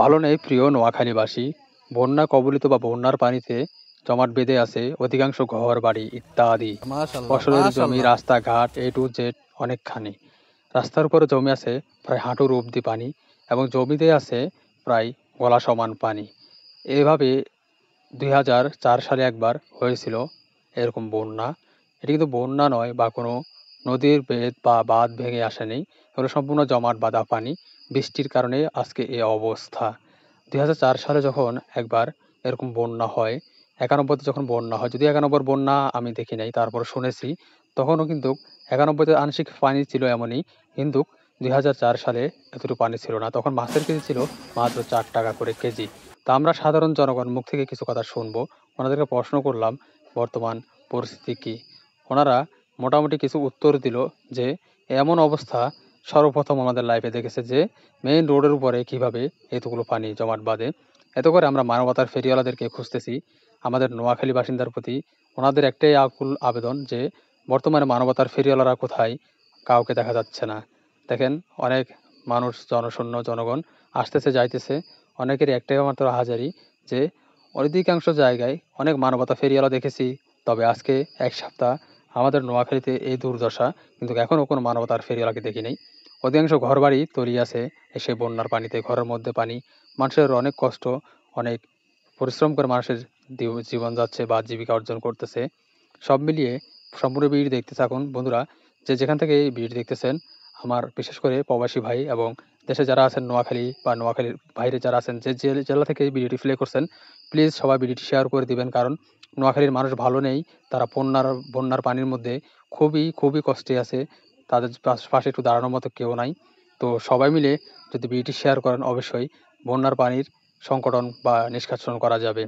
ভালো নেই প্রিয় নোয়াখালীবাসী বন্যা কবলিত বা বন্যার পানিতে জমাট বেঁধে আছে অধিকাংশ ঘর বাড়ি ইত্যাদি ফসলের জমি রাস্তাঘাট এ টু জেড অনেকখানি রাস্তার উপরে জমি আছে প্রায় হাঁটুর অবধি পানি এবং জমিতে আছে প্রায় গলা সমান পানি এভাবে দুই সালে একবার হয়েছিল এরকম বন্যা এটি কিন্তু বন্যা নয় বা কোনো নদীর বেদ বা বাঁধ ভেঙে আসেনি এগুলো সম্পূর্ণ জমাট বাঁধা পানি বৃষ্টির কারণে আজকে এ অবস্থা দুই সালে যখন একবার এরকম বন্যা হয় একানব্বইতে যখন বন্যা হয় যদি একানব্বর বন্যা আমি দেখি নাই তারপর শুনেছি তখনও কিন্তু একানব্বইতে আংশিক পানি ছিল এমনই কিন্তু দুই সালে এতটুকু পানি ছিল না তখন মাছের কেজি ছিল মাত্র চার টাকা করে কেজি তা আমরা সাধারণ জনগণ মুখ থেকে কিছু কথা শুনবো ওনাদেরকে প্রশ্ন করলাম বর্তমান পরিস্থিতি কী ওনারা মোটামুটি কিছু উত্তর দিল যে এমন অবস্থা সর্বপ্রথম আমাদের লাইফে দেখেছে যে মেইন রোডের উপরে কিভাবে এতগুলো পানি জমাট বাঁধে এত করে আমরা মানবতার ফেরিওয়ালাদেরকে খুঁজতেছি আমাদের নোয়াখালী বাসিন্দার প্রতি ওনাদের একটাই আকুল আবেদন যে বর্তমানে মানবতার ফেরিওয়ালারা কোথায় কাউকে দেখা যাচ্ছে না দেখেন অনেক মানুষ জনশূন্য জনগণ আসতেছে যাইতেছে অনেকেরই একটাই মাত্র হাজারি যে অধিকাংশ জায়গায় অনেক মানবতা ফেরিওয়ালা দেখেছি তবে আজকে এক সপ্তাহ আমাদের নোয়াখালীতে এই দুর্দশা কিন্তু এখনও কোনো মানবতার ফেরিওয়ালাকে দেখি দেখিনি অধিকাংশ ঘরবাড়ি তলিয়ে আছে সেই বন্যার পানিতে ঘরের মধ্যে পানি মানুষের অনেক কষ্ট অনেক পরিশ্রম করে মানুষের জীবন যাচ্ছে বা জীবিকা অর্জন করতেছে সব মিলিয়ে সম্পূর্ণ ভিড় দেখতে থাকুন বন্ধুরা যে যেখান থেকে এই ভিড় দেখতেছেন আমার বিশেষ করে প্রবাসী ভাই এবং দেশে যারা আছেন নোয়াখালী বা নোয়াখালীর বাইরে যারা আছেন যে জেলা থেকে ভিডিওটি প্লে করছেন প্লিজ সবাই ভিডিওটি শেয়ার করে দিবেন কারণ নোয়াখালীর মানুষ ভালো নেই তারা বন্যার বন্যার পানির মধ্যে খুবই খুবই কষ্টে আছে তাদের পাশে একটু দাঁড়ানোর মতো কেউ নাই তো সবাই মিলে যদি ভিডিওটি শেয়ার করেন অবশ্যই বন্যার পানির সংকটন বা নিষ্কাশন করা যাবে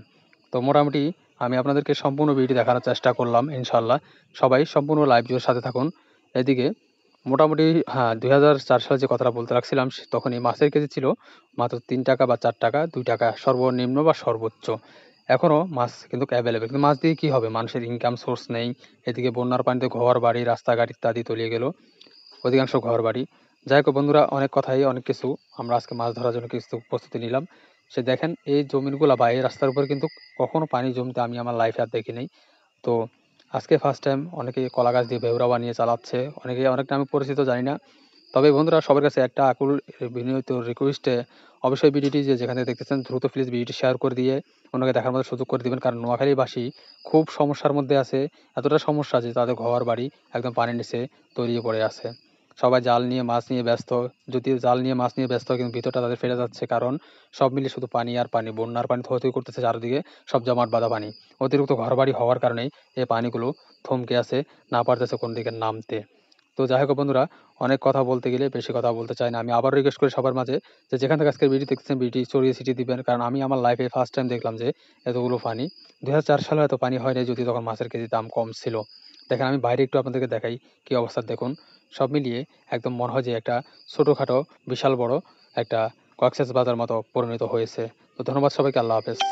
তো মোটামুটি আমি আপনাদেরকে সম্পূর্ণ ভিডিও দেখানোর চেষ্টা করলাম ইনশাল্লাহ সবাই সম্পূর্ণ লাইভ ভিডিওর সাথে থাকুন এদিকে মোটামুটি হ্যাঁ দুই হাজার চার সালে যে কথাটা বলতে লাগছিলাম তখন এই মাছের কেজি ছিল মাত্র তিন টাকা বা চার টাকা দুই টাকা সর্বনিম্ন বা সর্বোচ্চ এখনও মাছ কিন্তু অ্যাভেলেবেল কিন্তু মাছ দিয়ে কী হবে মানুষের ইনকাম সোর্স নেই এদিকে বন্যার পানিতে ঘর বাড়ি রাস্তাঘাট ইত্যাদি তলিয়ে গেল অধিকাংশ ঘর বাড়ি যাই হোক বন্ধুরা অনেক কথাই অনেক কিছু আমরা আজকে মাছ ধরার জন্য কিছু প্রস্তুতি নিলাম সে দেখেন এই জমিনগুলো বা এই রাস্তার উপর কিন্তু কখনও পানি জমতে আমি আমার লাইফে আর দেখি নেই তো আজকে ফার্স্ট টাইম অনেকে কলা গাছ দিয়ে বেহুরা বানিয়ে চালাচ্ছে অনেকেই অনেক নামে পরিচিত জানি না তবে বন্ধুরা সবার কাছে একটা আকুল বিনিয়ত রিকোয়েস্টে অবশ্যই ভিডিওটি যে যেখানে দেখতেছেন দ্রুত প্লিজ ভিডিওটি শেয়ার করে দিয়ে অন্যকে দেখার মতো সুযোগ করে দেবেন কারণ নোয়াখালীবাসী খুব সমস্যার মধ্যে আছে এতটা সমস্যা যে তাদের ঘর বাড়ি একদম পানির নিচে তৈরি পড়ে আছে সবাই জাল নিয়ে মাছ নিয়ে ব্যস্ত যদিও জাল নিয়ে মাছ নিয়ে ব্যস্ত কিন্তু ভিতরটা তাদের ফেটে যাচ্ছে কারণ সব মিলিয়ে শুধু পানি আর পানি বন্যার পানি থই করতেছে চারদিকে সব জমাট বাঁধা পানি অতিরিক্ত ঘরবাড়ি হওয়ার কারণেই এই পানিগুলো থমকে আছে না পারতেছে কোন দিকে নামতে তো যাই হোক বন্ধুরা অনেক কথা বলতে গেলে বেশি কথা বলতে চাই না আমি আবার রিকোয়েস্ট করি সবার মাঝে যে যেখান থেকে আজকের ভিডিও দেখছেন ভিডিও চড়িয়ে ছিটিয়ে দিবেন কারণ আমি আমার লাইফে ফার্স্ট টাইম দেখলাম যে এতগুলো পানি দু সালে এত পানি হয়নি যদি তখন মাছের কেজি দাম কম ছিল দেখেন আমি বাইরে একটু আপনাদেরকে দেখাই কি অবস্থা দেখুন সব মিলিয়ে একদম মনে হয় যে একটা ছোটোখাটো বিশাল বড় একটা কক্সেস বাজার মতো পরিণত হয়েছে তো ধন্যবাদ সবাইকে আল্লাহ হাফেজ